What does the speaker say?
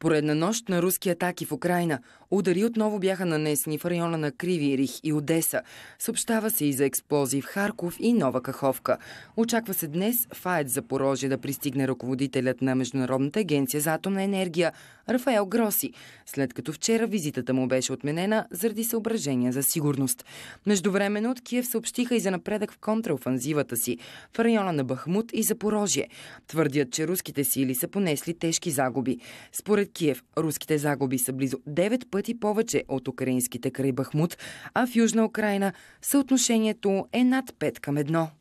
Поредна нощ на руски атаки в Украина. Удари отново бяха нанесени в района на Криви, Рих и Одеса. Съобщава се и за експлозии в Харков и Нова Каховка. Очаква се днес в АЕЦ Запорожие да пристигне ръководителят на Международната агенция за атомна енергия Рафаел Гроси, след като вчера визитата му беше отменена заради съображения за сигурност. Междувременно от Киев съобщиха и за напредък в контраофанзивата си в района на Бахмут и Запорожие. Твърдят, че руските сили са понесли тежки загуби. Според Киев, руските загуби са близо 9 пъти повече от украинските край Бахмут, а в Южна Украина съотношението е над 5 към 1.